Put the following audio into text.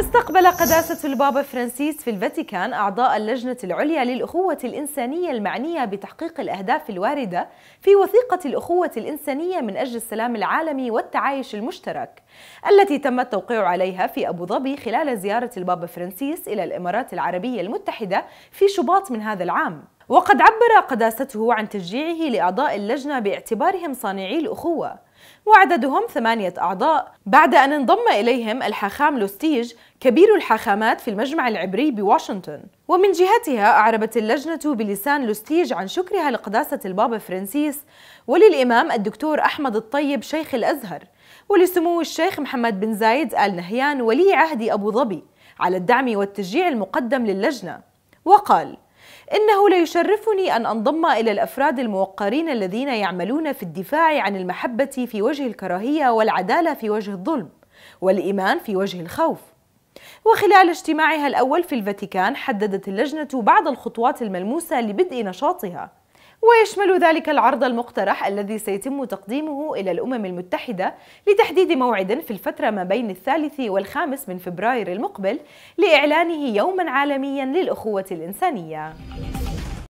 استقبل قداسة البابا فرانسيس في الفاتيكان أعضاء اللجنة العليا للأخوة الإنسانية المعنية بتحقيق الأهداف الواردة في وثيقة الأخوة الإنسانية من أجل السلام العالمي والتعايش المشترك التي تم التوقيع عليها في أبو ظبي خلال زيارة البابا فرانسيس إلى الإمارات العربية المتحدة في شباط من هذا العام وقد عبر قداسته عن تشجيعه لأعضاء اللجنة باعتبارهم صانعي الأخوة وعددهم ثمانية أعضاء بعد أن انضم إليهم الحاخام لوستيج كبير الحاخامات في المجمع العبري بواشنطن ومن جهتها أعربت اللجنة بلسان لوستيج عن شكرها لقداسة البابا فرانسيس وللإمام الدكتور أحمد الطيب شيخ الأزهر ولسمو الشيخ محمد بن زايد آل نهيان ولي عهد أبو ظبي على الدعم والتشجيع المقدم للجنة وقال إنه ليشرفني أن أنضم إلى الأفراد الموقرين الذين يعملون في الدفاع عن المحبة في وجه الكراهية والعدالة في وجه الظلم والإيمان في وجه الخوف وخلال اجتماعها الأول في الفاتيكان حددت اللجنة بعض الخطوات الملموسة لبدء نشاطها ويشمل ذلك العرض المقترح الذي سيتم تقديمه إلى الأمم المتحدة لتحديد موعد في الفترة ما بين الثالث والخامس من فبراير المقبل لإعلانه يوما عالميا للأخوة الإنسانية